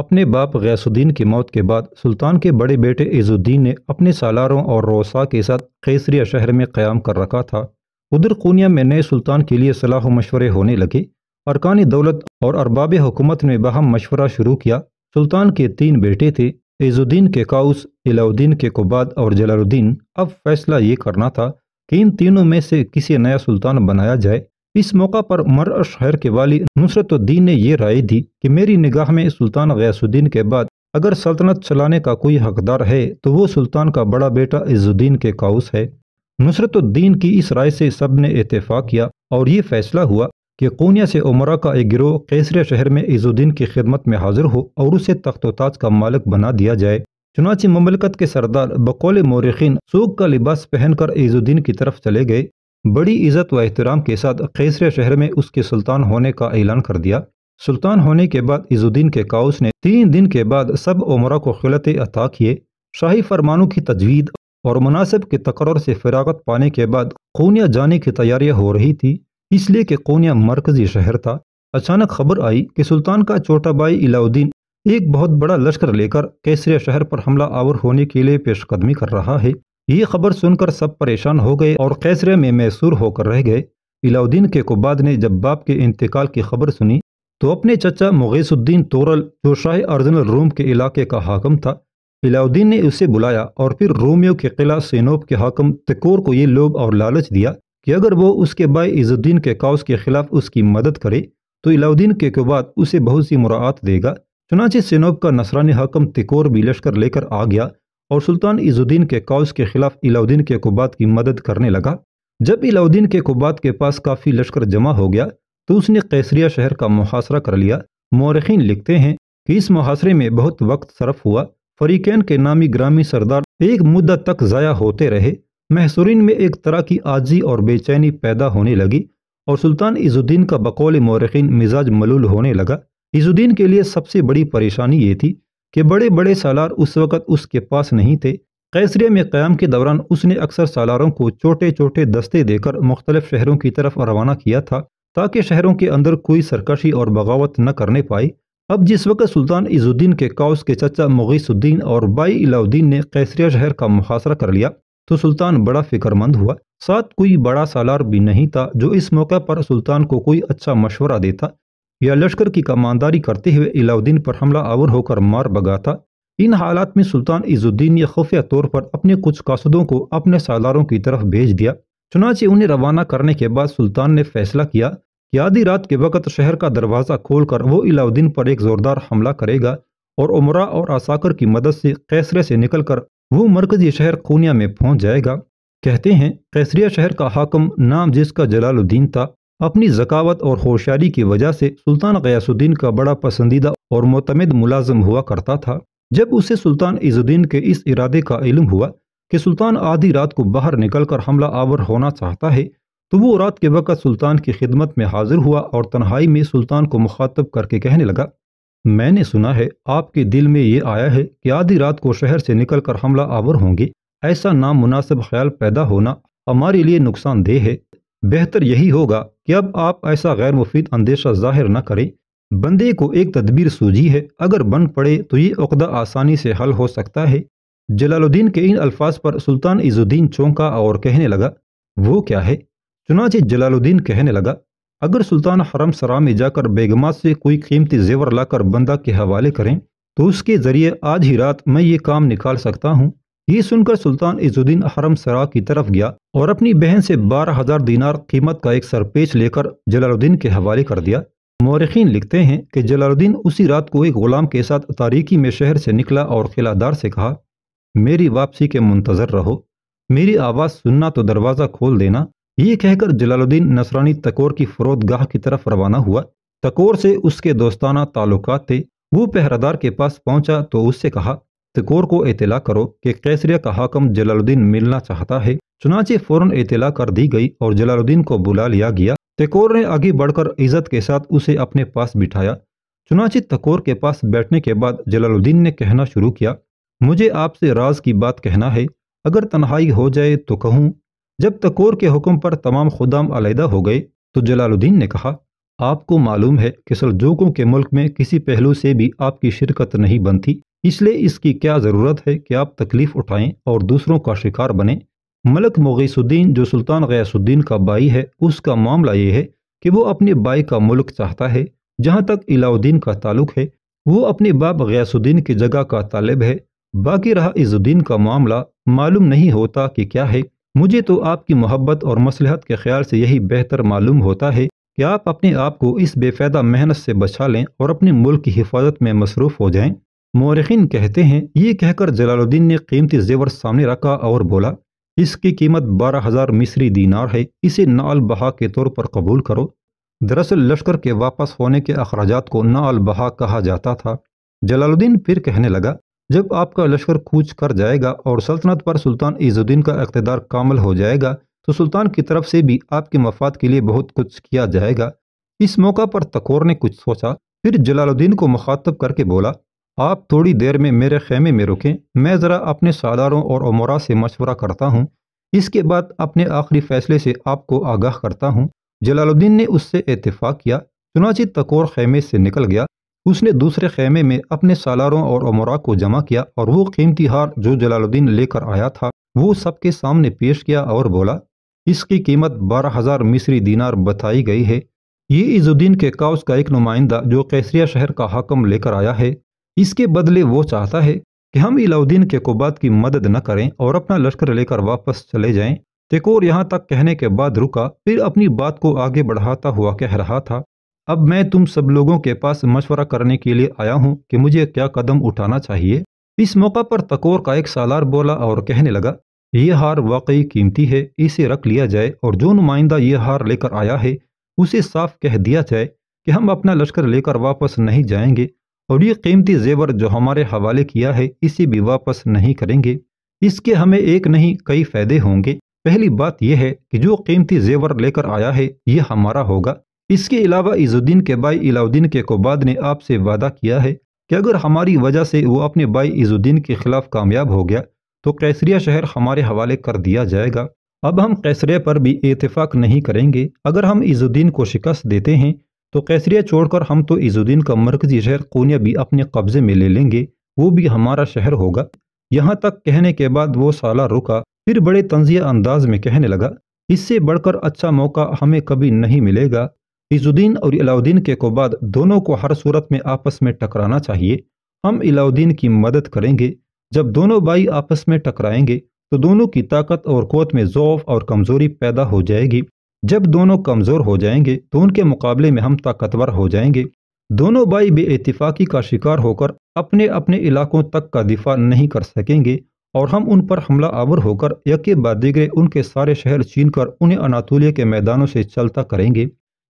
अपने बाप गैसुद्दीन की मौत के बाद सुल्तान के बड़े बेटे इजुद्दीन ने अपने सालारों और रोसा के साथ कैसरिया शहर में क़्याम कर रखा था उधर कोनिया में नए सुल्तान के लिए सलाह मशवरे होने लगे अरकानी दौलत और अरबाब हुकूमत ने बहम मशवरा शुरू किया सुल्तान के तीन बेटे थे इजुद्दीन के काउस इलाउद्दीन के कुबाद और जलालुद्दीन अब फैसला ये करना था कि इन तीनों में से किसी नया सुल्तान बनाया जाए इस मौका पर मर शहर के वाली नुसरतुद्दीन ने यह राय दी कि मेरी निगाह में सुल्तान गयासुद्दीन के बाद अगर सल्तनत चलाने का कोई हकदार है तो वो सुल्तान का बड़ा बेटा इजुद्दीन के काउस है नुसरतुद्दीन की इस राय से सब ने इतफाक़ किया और ये फैसला हुआ कि कोनिया से उमरा का एक गिरोह कैसरे शहर में इजुद्दीन की खिदमत में हाजिर हो और उसे तख्त का मालिक बना दिया जाए चुनाची ममलकत के सरदार बकौल मौरखीन सूख का लिबास पहनकर ईजुद्दीन की तरफ चले गए बड़ी इज़्ज़त व एहतराम के साथ खेसरे शहर में उसके सुल्तान होने का ऐलान कर दिया सुल्तान होने के बाद ईजुद्दीन के काउस ने तीन दिन के बाद सब उमरा को खिलत अता किए शाही फरमानों की तजवीद और मुनासिब के तकरर से फिरागत पाने के बाद कोनिया जाने की तैयारियां हो रही थी इसलिए कि कोनिया मरकजी शहर था अचानक खबर आई कि सुल्तान का छोटा भाई इलाउद्दीन एक बहुत बड़ा लश्कर लेकर कैसरिया शहर पर हमला आवर होने के लिए पेशकदमी कर रहा है ये खबर सुनकर सब परेशान हो गए और कैसरिया में मैसूर होकर रह गए इलाउद्दीन के कुबाद ने जब बाप के इंतकाल की खबर सुनी तो अपने चचा मुगैसुद्दीन तोरल जो शाह अर्जनल रोम के इलाके का हाकम था इलाउद्दीन ने उसे बुलाया और फिर रोमियो के किला सेनोब के हाकम तकोर को ये लोभ और लालच दिया कि अगर वो उसके भाई इजुद्दीन के काउस के खिलाफ उसकी मदद करे तो इलाउद्दीन के कुबाद उसे बहुत सी मुरात देगा चुनाचे सिनोब का नसरानी हकम तिकोर भी लश्कर लेकर आ गया और सुल्तान इजुद्दीन के कौज के खिलाफ इलाउद्दीन के कुबात की मदद करने लगा जब इलाउद्दीन के कुबात के पास काफ़ी लश्कर जमा हो गया तो उसने कैसरिया शहर का मुहासरा कर लिया मौरखीन लिखते हैं कि इस मुहासरे में बहुत वक्त सरफ हुआ फरीकैन के नामी ग्रामी सरदार एक मुद्दत तक ज़ाया होते रहे महसूरिन में एक तरह की आजी और बेचैनी पैदा होने लगी और सुल्तान इजुद्दीन का बकौल मौरखीन मिजाज मलूल होने लगा इजुद्दीन के लिए सबसे बड़ी परेशानी ये थी कि बड़े बड़े सालार उस वक़्त उसके पास नहीं थे कैसरिया में क़्याम के दौरान उसने अक्सर सालारों को छोटे छोटे दस्ते देकर मुख्तलिफ शहरों की तरफ रवाना किया था ताकि शहरों के अंदर कोई सरकशी और बगावत न करने पाए अब जिस वक्त सुल्तान इजुद्दीन के काउस के चचा मुगीसुद्दीन और बाई इलाउद्दीन ने कैसरिया शहर का मुहासरा कर लिया तो सुल्तान बड़ा फिक्रमंद हुआ साथ कोई बड़ा सालार भी नहीं था जो इस मौके पर सुल्तान को कोई अच्छा मशवरा देता या लश्कर की कमानदारी करते हुए इलाउद्दीन पर हमला आवर होकर मार बगाता इन हालात में सुल्तान इजुद्दीन ने खुफिया तौर पर अपने कुछ कासदों को अपने सालारों की तरफ भेज दिया चुनाचे उन्हें रवाना करने के बाद सुल्तान ने फैसला किया कि आधी रात के वक्त शहर का दरवाज़ा खोलकर वो इलाउद्दीन पर एक ज़ोरदार हमला करेगा और उमरा और आसाकर की मदद से कैसरे से निकलकर वो मरकजी शहर खूनिया में पहुंच जाएगा कहते हैं कैसरिया शहर का हाकम नाम जिसका जलालुद्दीन था अपनी जकावत और होशियारी की वजह से सुल्तान गयासुद्दीन का बड़ा पसंदीदा और मतमद मुलाजम हुआ करता था जब उसे सुल्तान इजुद्दीन के इस इरादे का इलम हुआ कि सुल्तान आधी रात को बाहर निकलकर हमला आवर होना चाहता है तो वो रात के वक़्त सुल्तान की खिदमत में हाजिर हुआ और तन्हाई में सुल्तान को मुखातब करके कहने लगा मैंने सुना है आपके दिल में ये आया है कि आधी रात को शहर से निकलकर हमला आवर होंगे ऐसा नामनासिब ख्याल पैदा होना हमारे लिए नुकसानदेह है बेहतर यही होगा कि अब आप ऐसा गैर मुफीद अंदेशा जाहिर न करें बंदे को एक तदबीर सूझी है अगर बन पड़े तो ये उकदा आसानी से हल हो सकता है जलालुद्दीन के इन अल्फाज पर सुल्तान इजुद्दीन चौंका और कहने लगा वो क्या है चुनाचे जलालुद्दीन कहने लगा अगर सुल्तान हरम सरा में जाकर बेगमात से कोई कीमती जेवर लाकर बंदा के हवाले करें तो उसके ज़रिए आज ही रात मैं ये काम निकाल सकता हूँ ये सुनकर सुल्तान इजुद्दीन हरम सरा की तरफ गया और अपनी बहन से बारह हजार दीनार कीमत का एक सरपेच लेकर जलालुद्दीन के हवाले कर दिया मौरखीन लिखते हैं कि जलालुद्दीन उसी रात को एक गुलाम के साथ तारीकी में शहर से निकला और किलादार से कहा मेरी वापसी के मुंतजर रहो मेरी आवाज़ सुनना तो दरवाज़ा खोल देना ये कहकर जलालुद्दीन नसरानी तकोर की गाह की तरफ रवाना हुआ तकोर से उसके दोस्ताना ताल्लुक थे वो पहरादार के पास पहुंचा तो उससे कहा तिकोर को इतला करो कि कैसरिया का हाकम जलालुद्दीन मिलना चाहता है चुनाचे फौरन इतला कर दी गई और जलालुद्दीन को बुला लिया गया तिकोर ने आगे बढ़कर इज्जत के साथ उसे अपने पास बिठाया चुनाचे तकोर के पास बैठने के बाद जलालुद्दीन ने कहना शुरू किया मुझे आपसे राज की बात कहना है अगर तन्हाई हो जाए तो कहूँ जब तकोर के हुक्म पर तमाम खुदाम अलहदा हो गए तो जलालुद्दीन ने कहा आपको मालूम है कि सलजोकों के मुल्क में किसी पहलू से भी आपकी शिरकत नहीं बनती इसलिए इसकी क्या ज़रूरत है कि आप तकलीफ़ उठाएं और दूसरों का शिकार बने मलक मुगीसुद्दीन जो सुल्तान गयासुद्दीन का बाई है उसका मामला ये है कि वो अपने बाई का मुल्क चाहता है जहाँ तक इलाउद्दीन का ताल्लुक है वो अपने बाप गयासुद्दीन की जगह का तालब है बाकी रहा इजुद्दीन का मामला मालूम नहीं होता कि क्या है मुझे तो आपकी मोहब्बत और मसलहत के ख्याल से यही बेहतर मालूम होता है कि आप अपने आप को इस बेफायदा मेहनत से बचा लें और अपने मुल्क की हिफाजत में मसरूफ़ हो जाएं मौरखिन कहते हैं ये कहकर जलालुद्दीन ने कीमती जेवर सामने रखा और बोला इसकी कीमत बारह हज़ार मिसरी दीनार है इसे नाल बहा के तौर पर कबूल करो दरअसल लश्कर के वापस होने के अखराज को नाल बहा कहा जाता था जलालुद्दीन फिर कहने लगा जब आपका लश्कर कूच कर जाएगा और सल्तनत पर सुल्तान ईजुद्दीन का अकतदार कामल हो जाएगा तो सुल्तान की तरफ से भी आपके मफाद के लिए बहुत कुछ किया जाएगा इस मौका पर तकोर ने कुछ सोचा फिर जलालुद्दीन को मुखातब करके बोला आप थोड़ी देर में मेरे खेमे में रुकें मैं ज़रा अपने सालारों और अमरा से मशवरा करता हूँ इसके बाद अपने आखिरी फैसले से आपको आगाह करता हूँ जलालुद्दीन ने उससे इतफाक़ किया चुनाची तकोर खेमे से निकल गया उसने दूसरे खेमे में अपने सालारों और अमरा को जमा किया और वो कीमती हार जो जलालुद्दीन लेकर आया था वो सबके सामने पेश किया और बोला इसकी कीमत बारह हज़ार मिसरी दीनार बताई गई है ये इजुद्दीन के काउस का एक नुमाइंदा जो कैसरिया शहर का हकम लेकर आया है इसके बदले वो चाहता है कि हम इलाउद्दीन के कुबाद की मदद न करें और अपना लश्कर लेकर वापस चले जाएं। तेकोर यहाँ तक कहने के बाद रुका फिर अपनी बात को आगे बढ़ाता हुआ कह रहा था अब मैं तुम सब लोगों के पास मशवरा करने के लिए आया हूँ कि मुझे क्या कदम उठाना चाहिए इस मौका पर तकोर का एक सालार बोला और कहने लगा ये हार वाकई कीमती है इसे रख लिया जाए और जो नुमाइंदा ये हार लेकर आया है उसे साफ कह दिया जाए कि हम अपना लश्कर लेकर वापस नहीं जाएंगे और ये कीमती जेवर जो हमारे हवाले किया है इसे भी वापस नहीं करेंगे इसके हमें एक नहीं कई फायदे होंगे पहली बात यह है कि जो कीमती जेवर लेकर आया है ये हमारा होगा इसके अलावा इजुद्दीन के भाई इलाउद्दीन के कोबाद ने आपसे वादा किया है कि अगर हमारी वजह से वो अपने भाई इजुद्दीन के खिलाफ कामयाब हो गया तो कैसरिया शहर हमारे हवाले कर दिया जाएगा अब हम कैसरे पर भी इतफाक नहीं करेंगे अगर हम इजुद्दीन को शिकस्त देते हैं तो कैसरिया छोड़कर हम तो इजुद्दीन का मरकजी शहर कोनिया भी अपने कब्ज़े में ले लेंगे वो भी हमारा शहर होगा यहाँ तक कहने के बाद वो साला रुका फिर बड़े तंजिया अंदाज में कहने लगा इससे बढ़कर अच्छा मौका हमें कभी नहीं मिलेगा इजुद्दीन और इलाउद्दीन के बाद दोनों को हर सूरत में आपस में टकराना चाहिए हम इलाउद्दीन की मदद करेंगे जब दोनों भाई आपस में टकराएंगे तो दोनों की ताकत और कोत में ज़ौफ और कमज़ोरी पैदा हो जाएगी जब दोनों कमज़ोर हो जाएंगे तो उनके मुकाबले में हम ताकतवर हो जाएंगे दोनों भाई इतफाकी का शिकार होकर अपने अपने इलाकों तक का दिफा नहीं कर सकेंगे और हम उन पर हमला आवर होकर यके बाद दिगरे उनके सारे शहर छीन कर उन्हें अनातोलिया के मैदानों से चलता करेंगे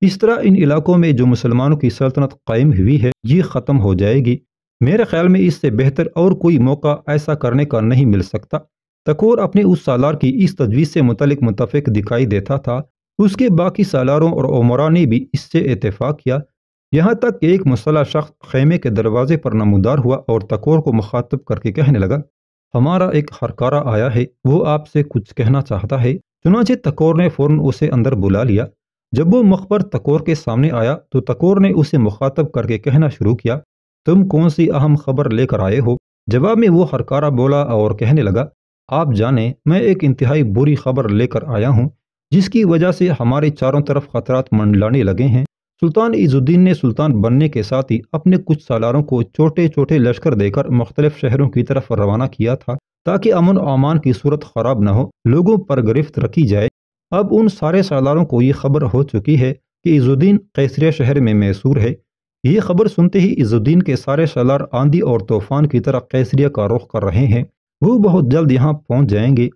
इस तरह इन इलाकों में जो मुसलमानों की सल्तनत कायम हुई है ये ख़त्म हो जाएगी मेरे ख्याल में इससे बेहतर और कोई मौका ऐसा करने का नहीं मिल सकता तकोर अपने उस सालार की इस तजवीज़ से मुतलिक मुतफ़ दिखाई देता था उसके बाकी सालारों और उमरा ने भी इससे इतफाक़ किया यहाँ तक कि एक मसला शख्स खेमे के दरवाजे पर नमदार हुआ और तकोर को मुखातब करके कहने लगा हमारा एक हरकारा आया है वो आपसे कुछ कहना चाहता है चुनाचे तकोर ने फ़ौरन उसे अंदर बुला लिया जब वो मकबर तकोर के सामने आया तो तकोर ने उसे मुखातब करके कहना शुरू किया तुम कौन सी अहम खबर लेकर आए हो जवाब में वो हरकारा बोला और कहने लगा आप जाने मैं एक इंतहाई बुरी खबर लेकर आया हूँ जिसकी वजह से हमारे चारों तरफ खतरात मंडलाने लगे हैं सुल्तान इजुद्दीन ने सुल्तान बनने के साथ ही अपने कुछ सालारों को छोटे छोटे लश्कर देकर मुख्तलिफ शहरों की तरफ रवाना किया था ताकि अमन अमान की सूरत खराब न हो लोगों पर गिरफ्त रखी जाए अब उन सारे सालारों को ये खबर हो चुकी है कि इजुद्दीन कैसरिया शहर में मैसूर है ये खबर सुनते ही इजुद्दीन के सारे सालार आंधी और तूफान की तरह कैसरिया का रुख कर रहे हैं वो बहुत जल्द यहाँ पहुँच जाएंगे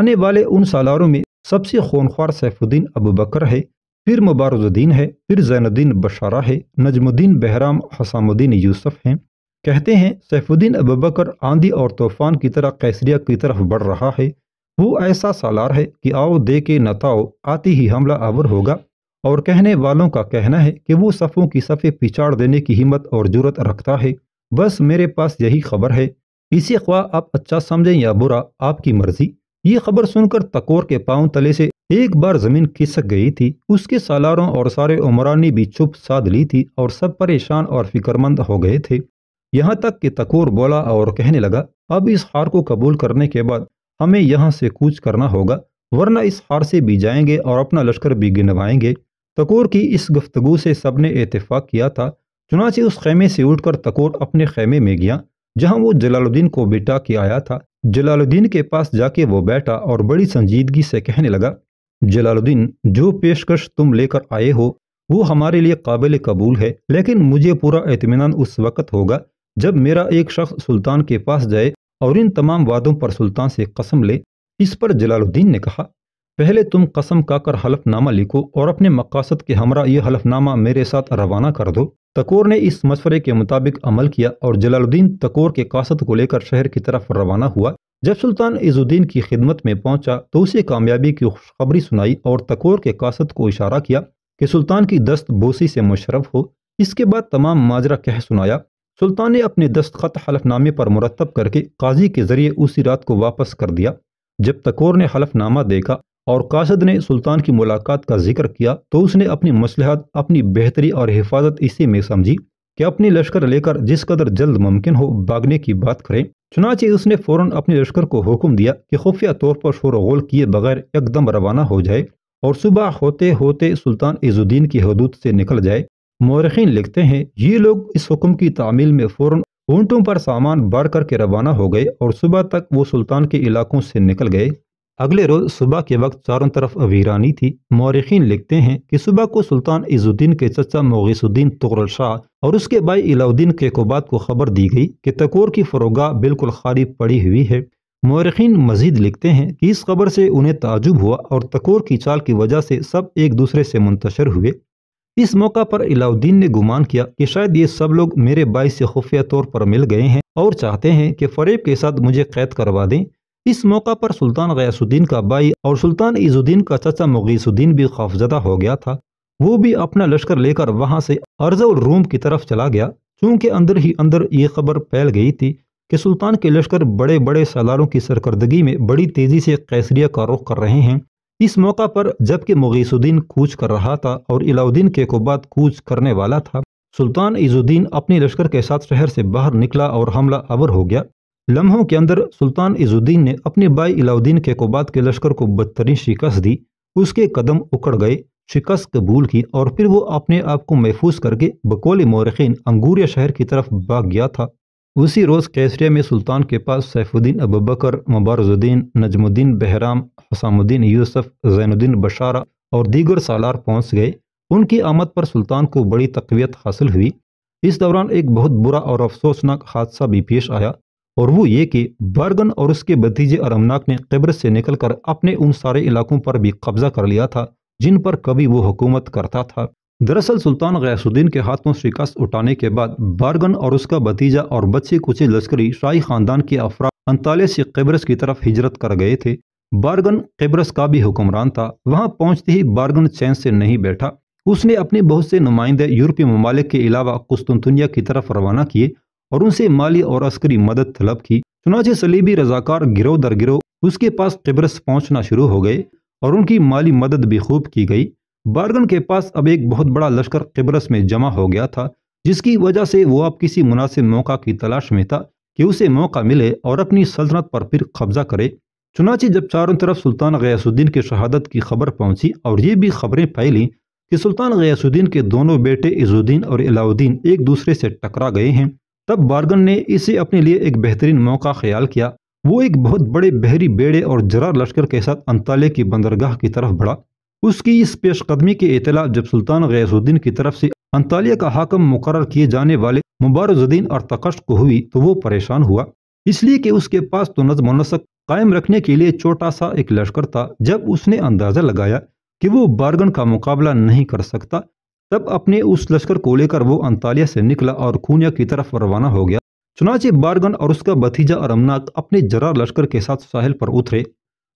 आने वाले उन सालारों में सबसे खूनख्वार सैफुद्दीन अबू बकर है फिर मुबारजुद्दीन है फिर जैनुद्दीन बशारा है नजमुद्दीन बहराम हसामुद्दीन यूसुफ हैं कहते हैं सैफुद्दीन अबू बकर आंधी और तूफान की तरह कैसरिया की तरफ बढ़ रहा है वो ऐसा सालार है कि आओ दे के नताओ आते ही हमला आवर होगा और कहने वालों का कहना है कि वो सफ़ों की सफ़े पिछाड़ देने की हिम्मत और जरूरत रखता है बस मेरे पास यही खबर है इसे ख्वाह आप अच्छा समझें या बुरा आपकी मर्जी ये खबर सुनकर तकोर के पांव तले से एक बार जमीन खिसक गई थी उसके सालारों और सारे उमरान ने भी चुप साध ली थी और सब परेशान और फिक्रमंद हो गए थे यहाँ तक कि तकोर बोला और कहने लगा अब इस हार को कबूल करने के बाद हमें यहाँ से कूच करना होगा वरना इस हार से भी जाएंगे और अपना लश्कर भी गिनवाएंगे तकोर की इस गुफ्तगु से सबने इतफाक़ किया था चुनाचे उस खेमे से उठकर तकोर अपने खेमे में गया जहाँ वो जलालुद्दीन को बिटा के आया था जलालुद्दीन के पास जाके वो बैठा और बड़ी संजीदगी से कहने लगा जलालुद्दीन जो पेशकश तुम लेकर आए हो वो हमारे लिए काबिल कबूल है लेकिन मुझे पूरा इतमान उस वक़्त होगा जब मेरा एक शख्स सुल्तान के पास जाए और इन तमाम वादों पर सुल्तान से कसम ले इस पर जलालुद्दीन ने कहा पहले तुम कसम खाकर हलफनामा लिखो और अपने मकासद के हमरा यह हलफनामा मेरे साथ रवाना कर दो तकोर ने इस मशवरे के मुताबिक अमल किया और जलालुद्दीन तकोर के कासद को लेकर शहर की तरफ रवाना हुआ जब सुल्तान इजुद्दीन की खिदमत में पहुंचा तो उसे कामयाबी की खुशखबरी सुनाई और तकोर के कासद को इशारा किया कि सुल्तान की दस्त बोसी से मुशरफ हो इसके बाद तमाम माजरा कह सुनाया सुल्तान ने अपने दस्तखत हलफनामे पर मुरतब करके काजी के जरिए उसी रात को वापस कर दिया जब तकोर ने हलफनामा देखा और कासद ने सुल्तान की मुलाकात का जिक्र किया तो उसने अपनी मसलहत अपनी बेहतरी और हिफाजत इसी में समझी कि अपने लश्कर लेकर जिस कदर जल्द मुमकिन हो भागने की बात करें चुनाचे उसने फौरन अपने लश्कर को हुक्म दिया कि खुफिया तौर पर शोरगोल किए बगैर एकदम रवाना हो जाए और सुबह होते होते सुल्तान इजुद्दीन की हदूद से निकल जाए मौरखीन लिखते हैं ये लोग इस हुक्म की तामील में फ़ौरन ऊंटों पर सामान बाढ़ करके रवाना हो गए और सुबह तक वो सुल्तान के इलाकों से निकल गए अगले रोज सुबह के वक्त चारों तरफ वीरानी थी मौरखीन लिखते हैं कि सुबह को सुल्तान इजुद्दीन के चचा मोगीसुद्दीन तुगरल शाह और उसके भाई इलाउद्दीन के केकोबाद को खबर दी गई कि तकोर की फरोगा बिल्कुल खाली पड़ी हुई है मौरखीन मजीद लिखते हैं कि इस खबर से उन्हें ताजुब हुआ और तकोर की चाल की वजह से सब एक दूसरे से मुंतशर हुए इस मौका पर इलाउद्दीन ने गुमान किया कि शायद ये सब लोग मेरे बाई से खुफिया तौर पर मिल गए हैं और चाहते हैं कि फरेब के साथ मुझे कैद करवा दें इस मौका पर सुल्तान गयासुद्दीन का भाई और सुल्तान ईजुद्दीन का चचा मुगीसुद्दीन भी खौफजदा हो गया था वो भी अपना लश्कर लेकर वहां से अर्जुल रूम की तरफ चला गया चूंकि अंदर ही अंदर ये खबर फैल गई थी कि सुल्तान के लश्कर बड़े बड़े सालारों की सरकर्दगी में बड़ी तेज़ी से कैसरिया का रुख कर रहे हैं इस मौका पर जबकि मुगीसुद्दीन कूच कर रहा था और इलाउद्दीन के कोबाद कूच करने वाला था सुल्तान ईजुद्दीन अपने लश्कर के साथ शहर से बाहर निकला और हमला अवर हो गया लम्हों के अंदर सुल्तान इजुद्दीन ने अपने बाई इलाउद्दीन के कोबाद के लश्कर को बदतरीन शिकस्त दी उसके कदम उकड़ गए शिकस्त कबूल की और फिर वो अपने आप को महफूज करके बकौल मौरखीन अंगूरिया शहर की तरफ भाग गया था उसी रोज़ कैसरिया में सुल्तान के पास सैफुद्दीन अबकर मुबारजुद्दीन नजमुद्दीन बहराम हसामुद्दीन यूसुफ जैनुद्दीन बशारा और दीगर सालार पहुंच गए उनकी आमद पर सुल्तान को बड़ी तकवीत हासिल हुई इस दौरान एक बहुत बुरा और अफसोसनाक हादसा भी पेश आया और वो ये कि बर्गन और उसके भतीजे अरमनाक ने कब्र से निकलकर अपने उन सारे इलाकों पर भी कब्जा कर लिया था जिन पर कभी वो हुकूमत करता था दरअसल सुल्तान गयासुद्दीन के हाथों शिकस्त उठाने के बाद बारगन और उसका भतीजा और बच्चे कुचे लश्करी शाही खानदान के अफरा अंतालिया से कब्रस की तरफ हिजरत कर गए थे बारगन कब्रस का भी हुक्मरान था वहां पहुंचते ही बारगन चैन से नहीं बैठा उसने अपने बहुत से नुमाइंदे यूरोपीय ममालिक के अलावा कुस्तुनतुनिया की तरफ रवाना किए और उनसे माली और अस्करी मदद तलब की चुनाचे सलीबी रजाकार गिरोह दर गिरोह उसके पास तिब्रस पहुंचना शुरू हो गए और उनकी माली मदद भी खूब की गई बारगन के पास अब एक बहुत बड़ा लश्कर तिब्रस में जमा हो गया था जिसकी वजह से वो अब किसी मुनासिब मौका की तलाश में था कि उसे मौका मिले और अपनी सल्तनत पर फिर कब्जा करे चुनाची जब चारों तरफ सुल्तान गयासुद्दीन की शहादत की खबर पहुंची और ये भी खबरें फैली कि सुल्तान गयासुद्दीन के दोनों बेटे इजुद्दीन और अलाउद्दीन एक दूसरे से टकरा गए हैं तब बार्गन ने इसे अपने लिए एक बेहतरीन मौका ख्याल किया वो एक बहुत बड़े बहरी बेड़े और जरा लश्कर के साथ अंताले की बंदरगाह की तरफ बढ़ा उसकी इस पेशकदमी के इतला जब सुल्तान गैसुद्दीन की तरफ से अंतालिया का हाकम मुकर किए जाने वाले मुबारजुद्दीन और तकश को हुई तो वो परेशान हुआ इसलिए कि उसके पास तो नजम नसक कायम रखने के लिए छोटा सा एक लश्कर था जब उसने अंदाज़ा लगाया कि वो बार्गन का मुकाबला नहीं कर सकता तब अपने उस लश्कर को लेकर वो अंतालिया से निकला और खूनिया की तरफ रवाना हो गया चुनाचे बारगन और उसका भतीजा अरमनाक अपने जरा लश्कर के साथ साहिल पर उतरे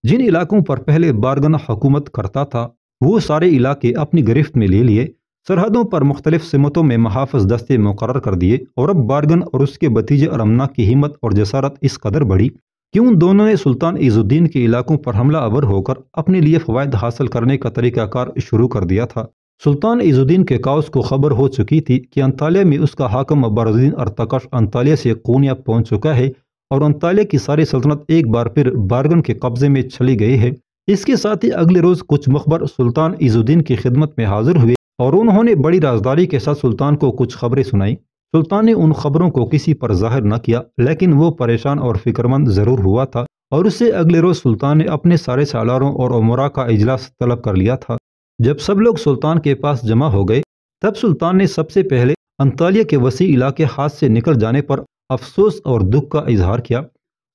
जिन इलाकों पर पहले बारगन हुकूमत करता था वो सारे इलाके अपनी गिरफ्त में ले लिए सरहदों पर मुख्तलिफ सिमतों में महाफज दस्ते मुकर कर दिए और अब बारगन और उसके भतीजे अरमनाथ की हिम्मत और जसारत इस कदर बढ़ी कि उन दोनों ने सुल्तान ईजुद्दीन के इलाकों पर हमला अवर होकर अपने लिए फ़वाद हासिल करने का तरीक़ाकार शुरू कर दिया था सुल्तान ईजुद्दीन के काउस को खबर हो चुकी थी कि अंतालिया में उसका हाकम अबारुद्दीन अरतकश अंतालिया से कोनिया पहुंच चुका है और अंतालिया की सारी सल्तनत एक बार फिर बारगन के कब्जे में चली गई है इसके साथ ही अगले रोज कुछ मुखबर सुल्तान ईजुद्दीन की खिदमत में हाजिर हुए और उन्होंने बड़ी राजदारी के साथ सुल्तान को कुछ खबरें सुनाई सुल्तान ने उन खबरों को किसी पर जाहिर न किया लेकिन वो परेशान और फिक्रमंद ज़रूर हुआ था और उससे अगले रोज सुल्तान ने अपने सारे सालारों और उमरा का इजलास तलब कर लिया था जब सब लोग सुल्तान के पास जमा हो गए तब सुल्तान ने सबसे पहले अंतालिया के वसी इलाके हाथ से निकल जाने पर अफसोस और दुख का इजहार किया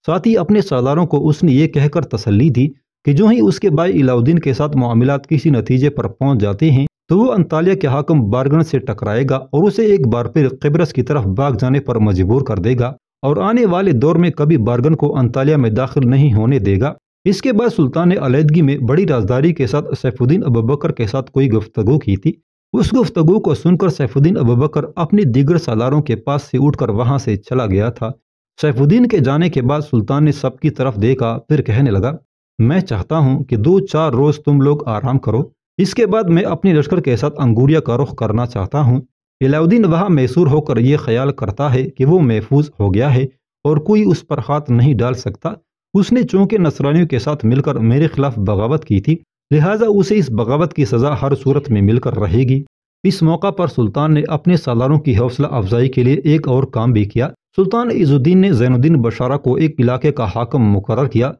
साथ ही अपने सरदारों को उसने ये कहकर तसल्ली दी कि जो ही उसके भाई इलाउद्दीन के साथ मामला किसी नतीजे पर पहुंच जाते हैं तो वो अंतालिया के हाकम बारगन से टकराएगा और उसे एक बार फिर किबरस की तरफ भाग जाने पर मजबूर कर देगा और आने वाले दौर में कभी बारगन को अंतालिया में दाखिल नहीं होने देगा इसके बाद सुल्तान ने अलीदगी में बड़ी राजदारी के साथ सैफुद्दीन अबूबकर के साथ कोई गुफ्तगु की थी उस गुफ्तगु को सुनकर सैफुद्दीन अबबकर अपने दीगर सालारों के पास से उठकर वहां से चला गया था सैफुद्दीन के जाने के बाद सुल्तान ने सबकी तरफ देखा फिर कहने लगा मैं चाहता हूँ कि दो चार रोज़ तुम लोग आराम करो इसके बाद मैं अपने लश्कर के साथ अंगूरिया का रुख करना चाहता हूँ अलाउद्दीन वहाँ मैसूर होकर यह ख्याल करता है कि वो महफूज हो गया है और कोई उस पर हाथ नहीं डाल सकता उसने चूंकि नसरानियों के साथ मिलकर मेरे खिलाफ बगावत की थी लिहाजा उसे इस बगावत की सज़ा हर सूरत में मिलकर रहेगी इस मौका पर सुल्तान ने अपने सालारों की हौसला अफजाई के लिए एक और काम भी किया सुल्तान इजुद्दीन ने जैनुद्दीन बशारा को एक इलाके का हाकम मुकर किया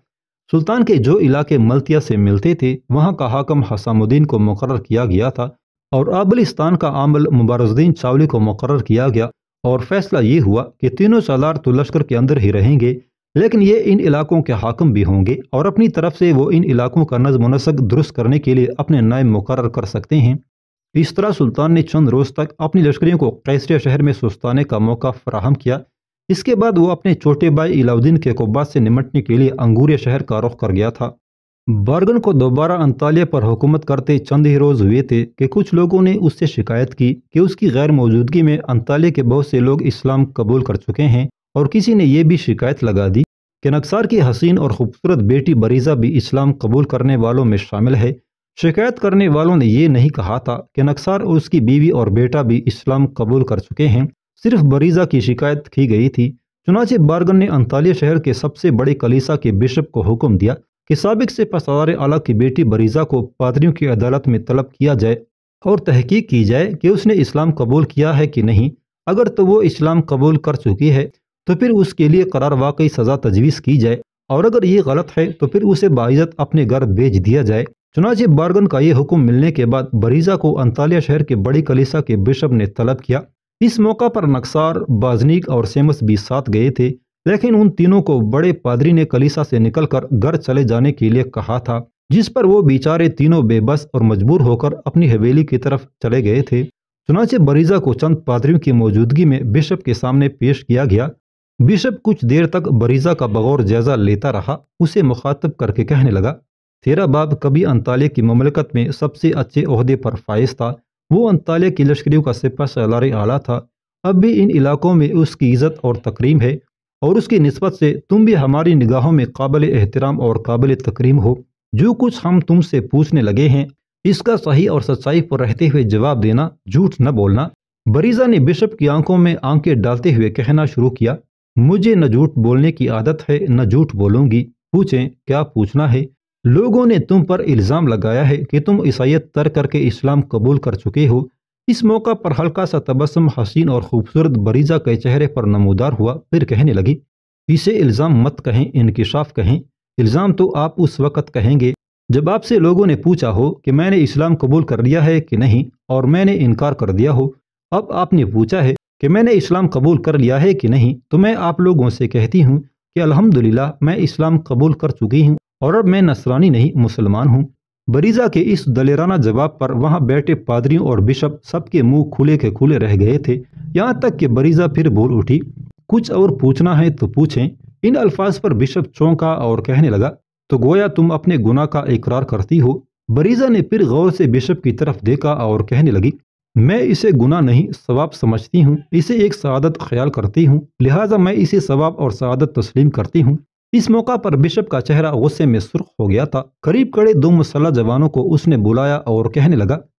सुल्तान के जो इलाके मलतिया से मिलते थे वहाँ का हाकम हसामुद्दीन को मुकर किया गया था और आबलिस्तान का आमल मुबारजुद्दीन चावली को मुकर किया गया और फैसला ये हुआ कि तीनों सालार तो लश्कर के अंदर ही रहेंगे लेकिन ये इन इलाकों के हाकम भी होंगे और अपनी तरफ से वो इन इलाकों का नज़म नस्क दुरुस्त करने के लिए अपने नए मुकर कर सकते हैं इस तरह सुल्तान ने चंद रोज़ तक अपनी लश्करियों को कैसरिया शहर में सुस्ताने का मौका फराहम किया इसके बाद वो अपने छोटे भाई इलाउद्दीन के कुब्बात से निमटने के लिए अंगूरिया शहर का रुख कर गया था बर्गन को दोबारा अंतालिया पर हुकूमत करते चंद ही रोज़ हुए थे कि कुछ लोगों ने उससे शिकायत की कि उसकी गैर मौजूदगी में अंतालिया के बहुत से लोग इस्लाम कबूल कर चुके हैं और किसी ने यह भी शिकायत लगा दी कि नक्सार की हसीन और खूबसूरत बेटी बरीज़ा भी इस्लाम कबूल करने वालों में शामिल है शिकायत करने वालों ने यह नहीं कहा था कि नक्सार और उसकी बीवी और बेटा भी इस्लाम कबूल कर चुके हैं सिर्फ बरीज़ा की शिकायत की गई थी चुनाचे बारगन ने अंतालिया शहर के सबसे बड़े कलीसा के बिशप को हुक्म दिया कि सबक से पसार आला की बेटी बरीज़ा को पादरियों की अदालत में तलब किया जाए और तहकीक की जाए कि उसने इस्लाम कबूल किया है कि नहीं अगर तो वो इस्लाम कबूल कर चुकी है तो फिर उसके लिए करार वाकई सज़ा तजवीज़ की जाए और अगर ये गलत है तो फिर उसे बाइज़त अपने घर भेज दिया जाए चुनाचे बार्गन का ये हुक्म मिलने के बाद बरीजा को अंतालिया शहर के बड़ी कलिसा के बिशप ने तलब किया इस मौका पर नक्सार बाजनीक और सेमस भी साथ गए थे लेकिन उन तीनों को बड़े पादरी ने कलिसा से निकलकर घर चले जाने के लिए कहा था जिस पर वो बेचारे तीनों बेबस और मजबूर होकर अपनी हवेली की तरफ चले गए थे चुनाचे बरीजा को चंद पादरियों की मौजूदगी में बिशप के सामने पेश किया गया बिशप कुछ देर तक बरीजा का बगौर जायजा लेता रहा उसे मुखातब करके कहने लगा तेरा बाप कभी अंतालिया की ममलकत में सबसे अच्छे अहदे पर फायज था वो अंतालिया की लश्करियों का सिपा सलार आला था अब भी इन इलाकों में उसकी इज्जत और तकरीम है और उसकी नस्बत से तुम भी हमारी निगाहों में काबिल एहतराम और काबिल तकरीम हो जो कुछ हम तुमसे पूछने लगे हैं इसका सही और सच्चाई पर रहते हुए जवाब देना झूठ न बोलना बरीजा ने बिशप की आंखों में आंखें डालते हुए कहना शुरू किया मुझे न झूठ बोलने की आदत है न झूठ बोलूंगी पूछें क्या पूछना है लोगों ने तुम पर इल्ज़ाम लगाया है कि तुम ईसाइत तर करके इस्लाम कबूल कर चुके हो इस मौका पर हल्का सा तबस्म हसीन और खूबसूरत बरीजा के चेहरे पर नमोदार हुआ फिर कहने लगी इसे इल्ज़ाम मत कहें इनकशाफ कहें इल्ज़ाम तो आप उस वक़्त कहेंगे जब आपसे लोगों ने पूछा हो कि मैंने इस्लाम कबूल कर लिया है कि नहीं और मैंने इनकार कर दिया हो अब आपने पूछा है कि मैंने इस्लाम कबूल कर लिया है कि नहीं तो मैं आप लोगों से कहती हूँ कि अल्हम्दुलिल्लाह मैं इस्लाम कबूल कर चुकी हूँ और अब मैं नसरानी नहीं मुसलमान हूँ बरीजा के इस दलेराना जवाब पर वहाँ बैठे पादरियों और बिशप सबके मुंह खुले के खुले रह गए थे यहाँ तक कि बरीजा फिर बोल उठी कुछ और पूछना है तो पूछें इन अल्फाज पर बिशप चौंका और कहने लगा तो गोया तुम अपने गुना का इकरार करती हो बरीजा ने फिर गौर से बिशप की तरफ देखा और कहने लगी मैं इसे गुना नहीं सवाब समझती हूँ इसे एक शहादत ख्याल करती हूँ लिहाजा मैं इसे सवाब और शहादत तस्लीम करती हूँ इस मौका पर बिशप का चेहरा गुस्से में सुर्ख हो गया था करीब कड़े दो मुसल्ह जवानों को उसने बुलाया और कहने लगा